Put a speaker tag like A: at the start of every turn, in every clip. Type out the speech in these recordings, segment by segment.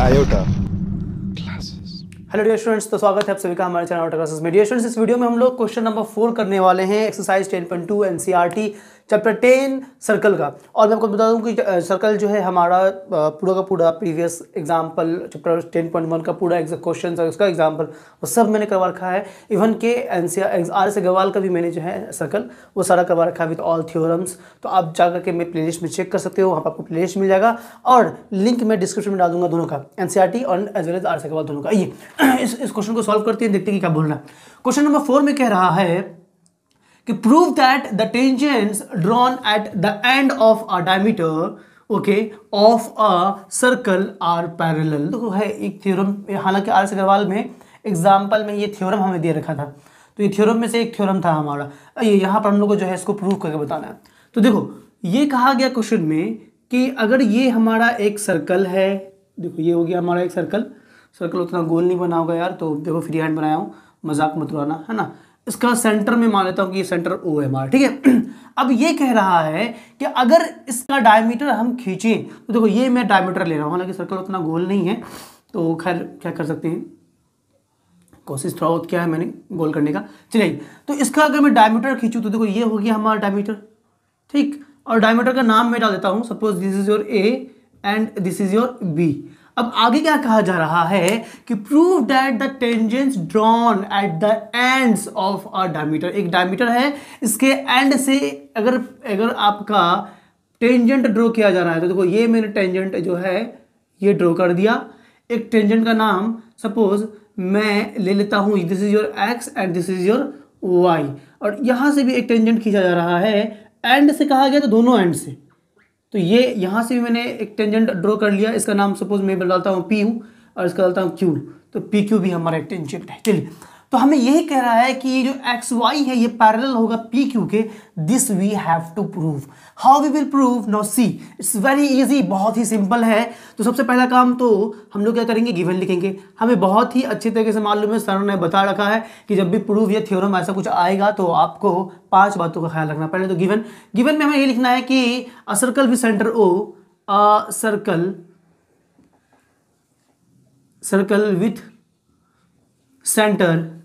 A: iota hello dear students तो स्वागत है आप सभी का हमारे चैनल क्लासेस में डियर स्टूडेंट्स इस वीडियो में हम लोग क्वेश्चन नंबर फोर करने वाले हैं exercise 10.2 NCERT chapter ten circle का और मैं आपको बता दूं कि सर्कल जो है हमारा पूरा का पूरा previous example chapter ten point one का पूरा क्वेश्चन और उसका एग्जाम्पल वो सब मैंने करवा रखा है इवन के N C R S Agarwal का भी मैंने जो है सर्कल वो सारा करवा रखा है विद ऑल थियोरम्स तो आप जा करके मैं प्ले लिस्ट में चेक कर सकते हो वहाँ पर आपको प्ले लिस्ट मिल जाएगा और लिंक मैं डिस्क्रिप्शन में डाल दूंगा दोनों का एन सी आर टी और as well as R S Agarwal दोनों का ये इस क्वेश्चन को सॉल्व करते हैं देखते हैं कि क्या बोलना क्वेश्चन नंबर फोर में कह रहा है कि prove that the tangents drawn at the end of a diameter okay of a circle are parallel तो है एक थ्योरम हालांकि आर अग्रवाल में एग्जाम्पल में ये थ्योरम हमें दे रखा था तो ये थ्योरम में से एक थ्योरम था हमारा ये यहाँ पर हम लोग को जो है इसको प्रूव करके बताना है तो देखो ये कहा गया क्वेश्चन में कि अगर ये हमारा एक सर्कल है देखो ये हो गया हमारा एक सर्कल सर्कल उतना गोल नहीं बना होगा यार तो देखो फ्री हैंड बनाया हूँ मजाक मत उड़ाना है ना इसका सेंटर में मान लेता हूं कि ये सेंटर ओ है हमारा ठीक है अब ये कह रहा है कि अगर इसका डायमीटर हम खींचें तो देखो ये मैं डायमीटर ले रहा हूं हालांकि सर्कल उतना गोल नहीं है तो खैर क्या कर सकते हैं कोशिश थोड़ा बहुत क्या है मैंने गोल करने का चलिए तो इसका अगर मैं डायमीटर खींचूँ तो देखो ये हो गया हमारा डायमीटर ठीक और डायमीटर का नाम मैं डाल देता हूँ suppose this is your A and this is your B अब आगे क्या कहा जा रहा है कि prove that the tangents drawn at the ends of a diameter एक डायमीटर है इसके एंड से अगर अगर आपका टेंजेंट ड्रॉ किया जा रहा है तो देखो ये मैंने टेंजेंट जो है ये ड्रॉ कर दिया एक टेंजेंट का नाम सपोज मैं ले लेता हूँ this is your X and this is your Y और यहाँ से भी एक टेंजेंट खींचा जा रहा है एंड से कहा गया तो दोनों एंड से तो ये यहाँ से भी मैंने एक टेंजेंट ड्रॉ कर लिया इसका नाम सपोज मैं बताता हूँ पी हूँ और इसका डालता हूँ क्यू तो पी क्यू भी हमारा एक टेंजेंट है चलिए तो हमें यही कह रहा है कि ये जो एक्स वाई है ये पैरेलल होगा पी क्यू के this we have to prove how we will prove no see it's very easy बहुत ही सिंपल है तो सबसे पहला काम तो हम लोग क्या करेंगे गिवन लिखेंगे हमें बहुत ही अच्छे तरीके से मालूम है सर ने बता रखा है कि जब भी प्रूफ या थ्योरम ऐसा कुछ आएगा तो आपको पांच बातों का ख्याल रखना पहले तो गिवन गिवन में हमें ये लिखना है कि a circle with centre O a circle circle with centre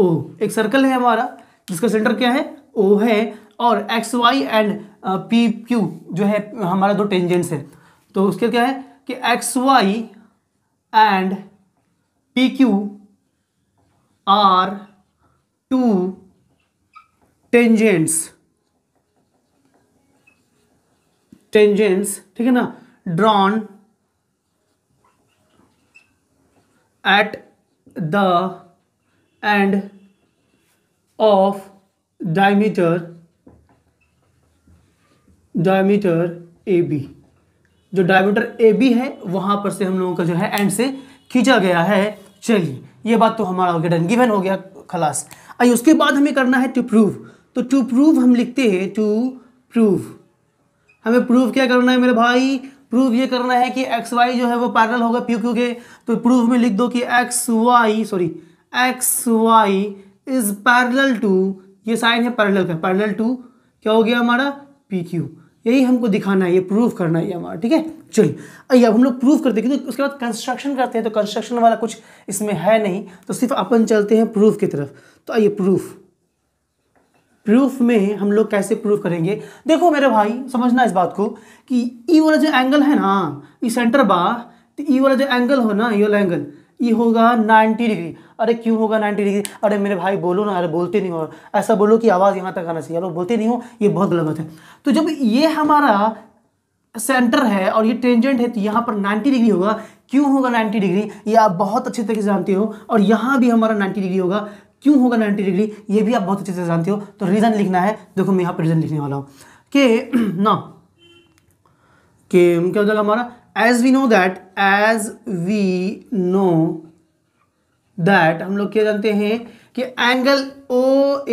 A: O एक सर्कल है हमारा जिसका सेंटर क्या है ओ है और X Y and P Q जो है हमारा दो टेंजेंट्स है तो उसके क्या है कि X Y and P Q are two tangents tangents ठीक है ना drawn at the and of diameter diameter AB जो डायमीटर ए बी है वहां पर से हम लोगों का जो है एंड से खींचा गया है चलिए ये बात तो हमारा हो डन गिवन हो गया खलास आई उसके बाद हमें करना है टू प्रूव तो टू प्रूव हम लिखते हैं टू प्रूव हमें प्रूव क्या करना है मेरे भाई प्रूव ये करना है कि एक्स वाई जो है वो पैरल होगा पी क्यू के तो प्रूव में लिख दो कि X Y sorry X Y is parallel to ये साइन है पैरल का पैरल टू क्या हो गया हमारा पी क्यू यही हमको दिखाना है ये प्रूफ करना है हमारा ठीक है चलिए आइए अब हम लोग प्रूफ करते हैं क्योंकि उसके बाद कंस्ट्रक्शन करते हैं तो कंस्ट्रक्शन वाला कुछ इसमें है नहीं तो सिर्फ अपन चलते हैं प्रूफ की तरफ तो आइए प्रूफ प्रूफ में हम लोग कैसे प्रूफ करेंगे देखो मेरे भाई समझना इस बात को कि ई वाला जो एंगल है ना ये सेंटर बा तो ई वाला जो एंगल हो ना ये वाला एंगल ये होगा 90 डिग्री अरे क्यों होगा नाइन्टी डिग्री अरे मेरे भाई बोलो ना अरे बोलते नहीं हो ऐसा बोलो कि आवाज़ यहाँ तक आना चाहिए अरे बोलते नहीं हो ये बहुत गलत है तो जब ये हमारा सेंटर है और ये टेंजेंट है तो यहाँ पर 90 डिग्री होगा क्यों होगा 90 डिग्री ये आप बहुत अच्छे तरीके से जानते हो और यहाँ भी हमारा 90 डिग्री होगा क्यों होगा 90 डिग्री ये भी आप बहुत अच्छे से जानते हो तो रीज़न लिखना है देखो मैं यहाँ पर रीज़न लिखने वाला हूँ के ना के क्या हो जाएगा हमारा as we know that as we know that हम लोग क्या जानते हैं कि angle O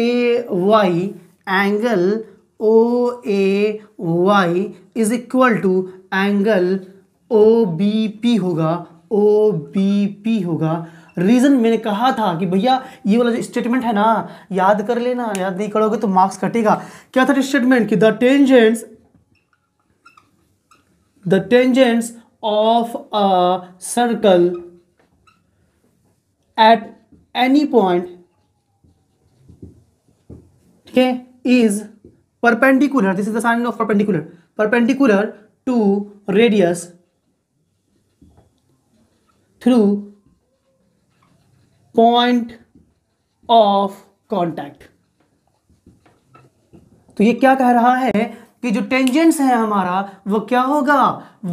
A: A Y angle O A Y is equal to angle O B P होगा ओ बी पी होगा रीज़न मैंने कहा था कि भैया ये वाला जो स्टेटमेंट है ना याद कर लेना याद नहीं करोगे तो मार्क्स कटेगा क्या था स्टेटमेंट कि the tangents the tangents of a circle at any point ठीक है is perpendicular this is the sign of perpendicular perpendicular to radius through point of contact तो ये क्या कह रहा है कि जो टेंजेंट्स है हमारा वो क्या होगा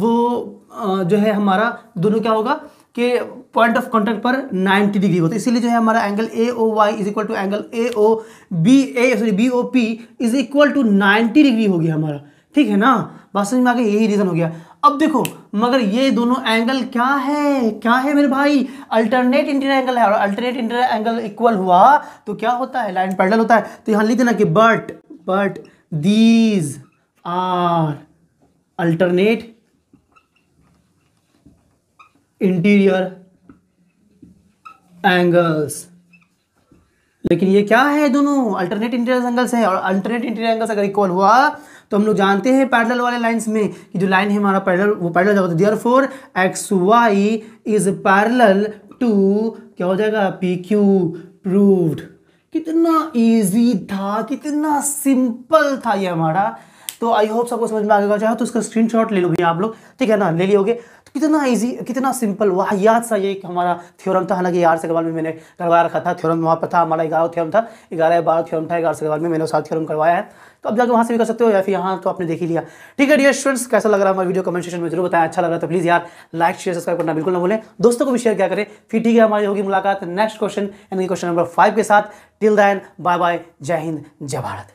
A: वो जो है हमारा दोनों क्या होगा कि पॉइंट ऑफ कॉन्टैक्ट पर 90 डिग्री होता है इसलिए जो है हमारा angle A O Y is equal to angle A O B A sorry B O P is equal to 90 degree हो गया हमारा ठीक है ना बात समझ में आ गया यही रीज़न हो गया अब देखो मगर ये दोनों एंगल क्या है क्या है मेरे भाई अल्टरनेट इंटीरियर एंगल है और अल्टरनेट इंटीरियर एंगल इक्वल हुआ तो क्या होता है लाइन पैडल होता है तो यहाँ लिख देना कि but but these are alternate interior angles लेकिन ये क्या है दोनों अल्टरनेट इंटीरियर एंगल्स है और अल्टरनेट इंटीरियर एंगल्स अगर इक्वल हुआ तो हम लोग जानते हैं पैडल वाले लाइंस में कि जो लाइन है हमारा पैडल वो पैडल जाता है for X Y is parallel to क्या हो जाएगा पी क्यू प्रूव्ड कितना इजी था कितना सिंपल था ये हमारा तो आई होप सबको समझ में आ गया चाहे तो उसका स्क्रीनशॉट ले लो भैया आप लोग ठीक है ना ले लियोगे तो कितना ईजी कितना सिंपल याद सा ये हमारा थ्योरम था हालांकि यार सवाल में मैंने करवा रखा था थ्योरम वहाँ पर था हमारा ग्यारह थ्योरम था ग्यारह बारह थ्योरम था ग्यारह सवाल में मैंने साथ थ्योरम करवाया है तो अब जाकर वहाँ से भी कर सकते हो या फिर यहाँ तो आपने देख ही लिया ठीक है डियर स्टूडेंट्स कैसा लग रहा है हमारा वीडियो कमेंट सेशन में जरूर बताया अच्छा लग रहा तो प्लीज़ यार लाइक शेयर सब्सक्राइब करना बिल्कुल ना भूलें दोस्तों को भी शेयर क्या करें फिर ठीक है हमारी होगी मुलाकात नेक्स्ट क्वेश्चन यानी क्वेश्चन नंबर फाइव के साथ टिल दैन बाय बाय जय हिंद जय भारत